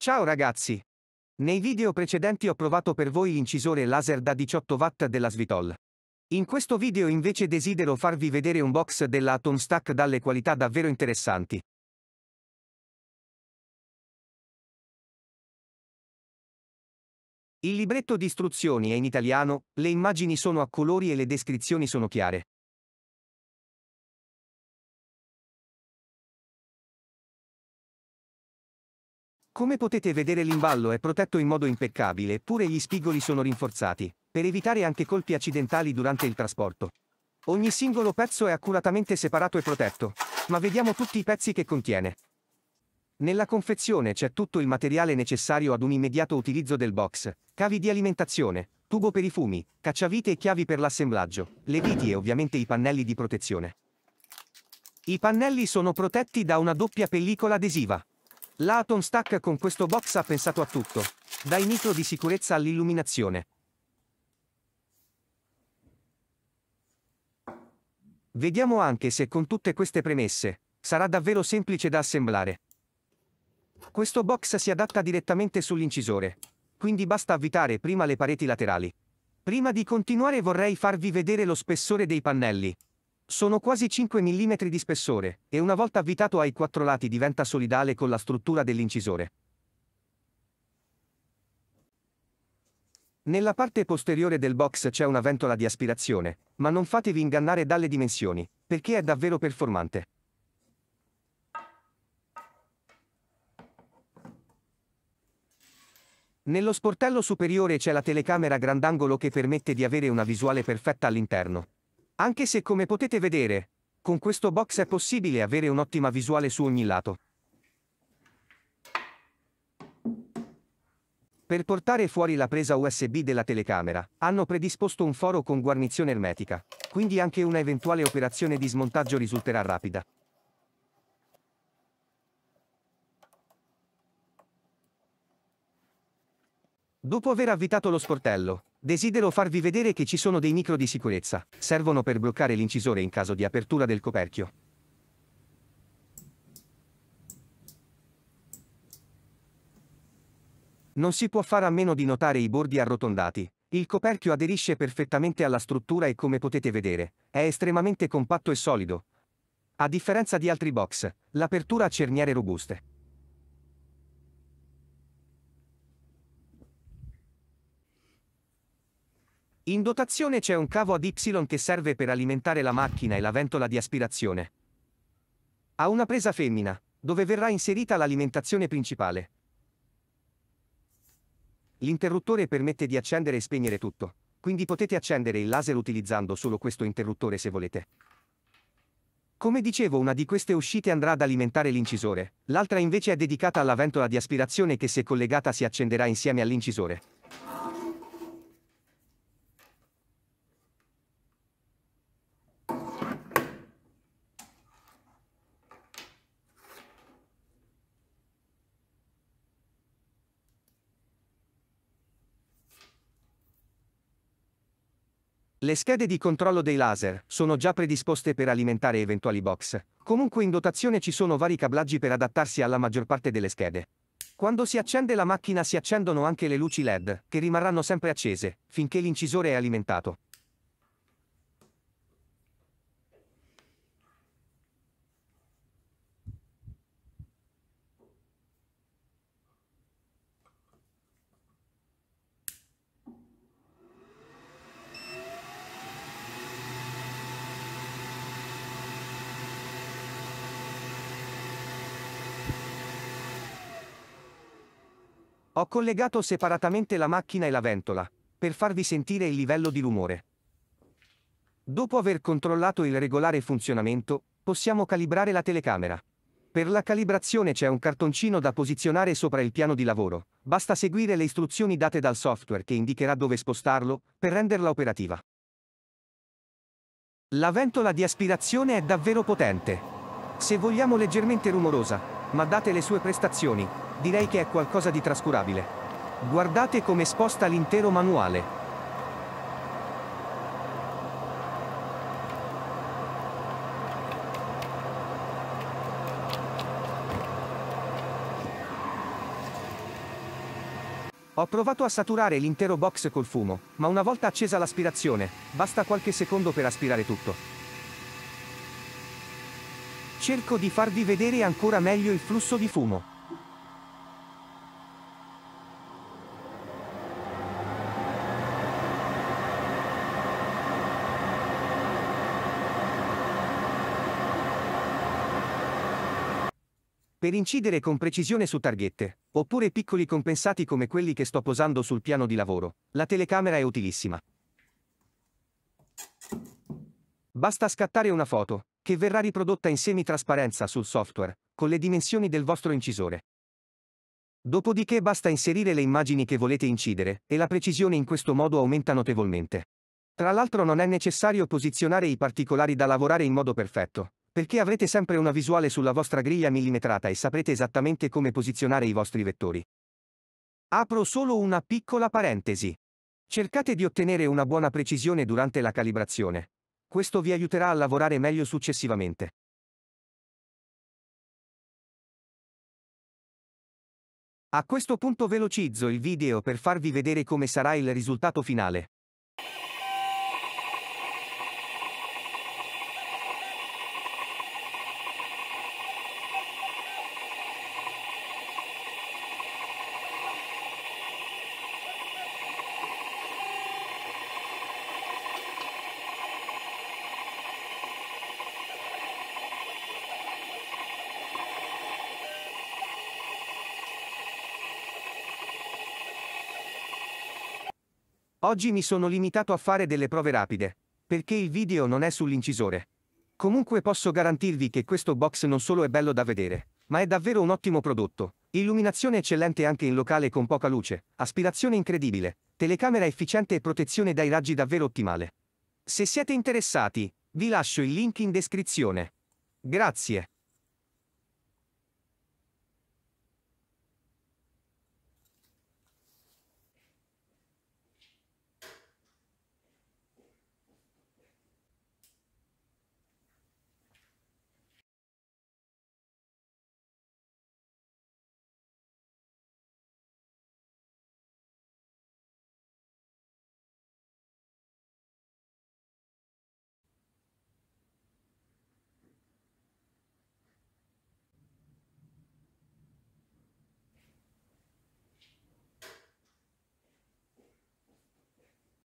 Ciao ragazzi! Nei video precedenti ho provato per voi l'incisore laser da 18W della Svitol. In questo video invece desidero farvi vedere un box della Atom Stack dalle qualità davvero interessanti. Il libretto di istruzioni è in italiano, le immagini sono a colori e le descrizioni sono chiare. Come potete vedere l'imballo è protetto in modo impeccabile eppure gli spigoli sono rinforzati, per evitare anche colpi accidentali durante il trasporto. Ogni singolo pezzo è accuratamente separato e protetto, ma vediamo tutti i pezzi che contiene. Nella confezione c'è tutto il materiale necessario ad un immediato utilizzo del box, cavi di alimentazione, tubo per i fumi, cacciavite e chiavi per l'assemblaggio, le viti e ovviamente i pannelli di protezione. I pannelli sono protetti da una doppia pellicola adesiva. La Atom Stack con questo box ha pensato a tutto, dai nitro di sicurezza all'illuminazione. Vediamo anche se con tutte queste premesse, sarà davvero semplice da assemblare. Questo box si adatta direttamente sull'incisore, quindi basta avvitare prima le pareti laterali. Prima di continuare vorrei farvi vedere lo spessore dei pannelli. Sono quasi 5 mm di spessore, e una volta avvitato ai quattro lati diventa solidale con la struttura dell'incisore. Nella parte posteriore del box c'è una ventola di aspirazione, ma non fatevi ingannare dalle dimensioni, perché è davvero performante. Nello sportello superiore c'è la telecamera grandangolo che permette di avere una visuale perfetta all'interno. Anche se come potete vedere, con questo box è possibile avere un'ottima visuale su ogni lato. Per portare fuori la presa USB della telecamera, hanno predisposto un foro con guarnizione ermetica, quindi anche una eventuale operazione di smontaggio risulterà rapida. Dopo aver avvitato lo sportello, Desidero farvi vedere che ci sono dei micro di sicurezza. Servono per bloccare l'incisore in caso di apertura del coperchio. Non si può fare a meno di notare i bordi arrotondati. Il coperchio aderisce perfettamente alla struttura e come potete vedere, è estremamente compatto e solido. A differenza di altri box, l'apertura ha cerniere robuste. In dotazione c'è un cavo ad Y che serve per alimentare la macchina e la ventola di aspirazione. Ha una presa femmina, dove verrà inserita l'alimentazione principale. L'interruttore permette di accendere e spegnere tutto, quindi potete accendere il laser utilizzando solo questo interruttore se volete. Come dicevo una di queste uscite andrà ad alimentare l'incisore, l'altra invece è dedicata alla ventola di aspirazione che se collegata si accenderà insieme all'incisore. Le schede di controllo dei laser sono già predisposte per alimentare eventuali box. Comunque in dotazione ci sono vari cablaggi per adattarsi alla maggior parte delle schede. Quando si accende la macchina si accendono anche le luci LED, che rimarranno sempre accese, finché l'incisore è alimentato. Ho collegato separatamente la macchina e la ventola, per farvi sentire il livello di rumore. Dopo aver controllato il regolare funzionamento, possiamo calibrare la telecamera. Per la calibrazione c'è un cartoncino da posizionare sopra il piano di lavoro, basta seguire le istruzioni date dal software che indicherà dove spostarlo, per renderla operativa. La ventola di aspirazione è davvero potente. Se vogliamo leggermente rumorosa, ma date le sue prestazioni, direi che è qualcosa di trascurabile. Guardate come sposta l'intero manuale. Ho provato a saturare l'intero box col fumo, ma una volta accesa l'aspirazione, basta qualche secondo per aspirare tutto. Cerco di farvi vedere ancora meglio il flusso di fumo. Per incidere con precisione su targhette, oppure piccoli compensati come quelli che sto posando sul piano di lavoro, la telecamera è utilissima. Basta scattare una foto, che verrà riprodotta in semi-trasparenza sul software, con le dimensioni del vostro incisore. Dopodiché basta inserire le immagini che volete incidere, e la precisione in questo modo aumenta notevolmente. Tra l'altro non è necessario posizionare i particolari da lavorare in modo perfetto, perché avrete sempre una visuale sulla vostra griglia millimetrata e saprete esattamente come posizionare i vostri vettori. Apro solo una piccola parentesi. Cercate di ottenere una buona precisione durante la calibrazione. Questo vi aiuterà a lavorare meglio successivamente. A questo punto velocizzo il video per farvi vedere come sarà il risultato finale. Oggi mi sono limitato a fare delle prove rapide, perché il video non è sull'incisore. Comunque posso garantirvi che questo box non solo è bello da vedere, ma è davvero un ottimo prodotto. Illuminazione eccellente anche in locale con poca luce, aspirazione incredibile, telecamera efficiente e protezione dai raggi davvero ottimale. Se siete interessati, vi lascio il link in descrizione. Grazie.